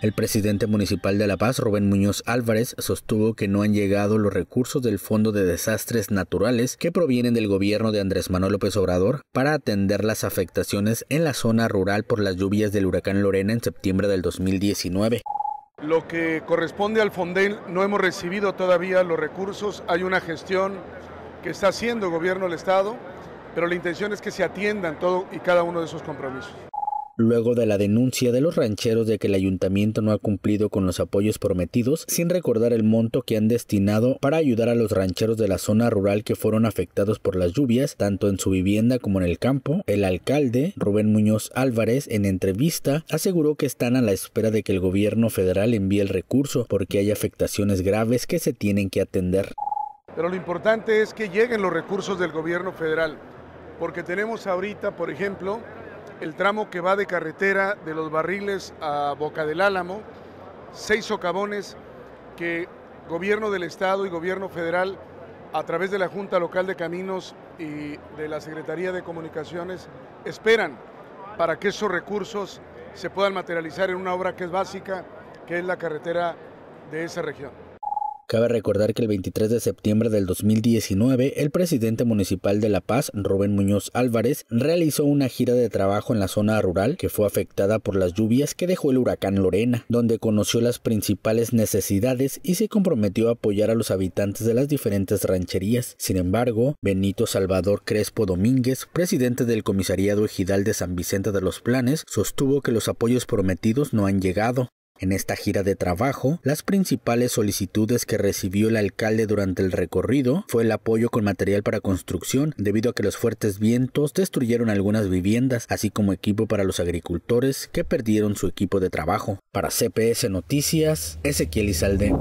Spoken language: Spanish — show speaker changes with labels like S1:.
S1: El presidente municipal de La Paz, Rubén Muñoz Álvarez, sostuvo que no han llegado los recursos del Fondo de Desastres Naturales que provienen del gobierno de Andrés Manuel López Obrador para atender las afectaciones en la zona rural por las lluvias del huracán Lorena en septiembre del 2019.
S2: Lo que corresponde al Fondel no hemos recibido todavía los recursos, hay una gestión que está haciendo el gobierno del Estado, pero la intención es que se atiendan todo y cada uno de esos compromisos
S1: luego de la denuncia de los rancheros de que el ayuntamiento no ha cumplido con los apoyos prometidos, sin recordar el monto que han destinado para ayudar a los rancheros de la zona rural que fueron afectados por las lluvias, tanto en su vivienda como en el campo. El alcalde, Rubén Muñoz Álvarez, en entrevista, aseguró que están a la espera de que el gobierno federal envíe el recurso porque hay afectaciones graves que se tienen que atender.
S2: Pero lo importante es que lleguen los recursos del gobierno federal, porque tenemos ahorita, por ejemplo, el tramo que va de carretera de los barriles a Boca del Álamo, seis socavones que gobierno del Estado y gobierno federal, a través de la Junta Local de Caminos y de la Secretaría de Comunicaciones, esperan para que esos recursos se puedan materializar en una obra que es básica, que es la carretera de esa región.
S1: Cabe recordar que el 23 de septiembre del 2019, el presidente municipal de La Paz, Rubén Muñoz Álvarez, realizó una gira de trabajo en la zona rural que fue afectada por las lluvias que dejó el huracán Lorena, donde conoció las principales necesidades y se comprometió a apoyar a los habitantes de las diferentes rancherías. Sin embargo, Benito Salvador Crespo Domínguez, presidente del Comisariado Ejidal de San Vicente de los Planes, sostuvo que los apoyos prometidos no han llegado. En esta gira de trabajo, las principales solicitudes que recibió el alcalde durante el recorrido fue el apoyo con material para construcción debido a que los fuertes vientos destruyeron algunas viviendas, así como equipo para los agricultores que perdieron su equipo de trabajo. Para CPS Noticias, Ezequiel Izalde.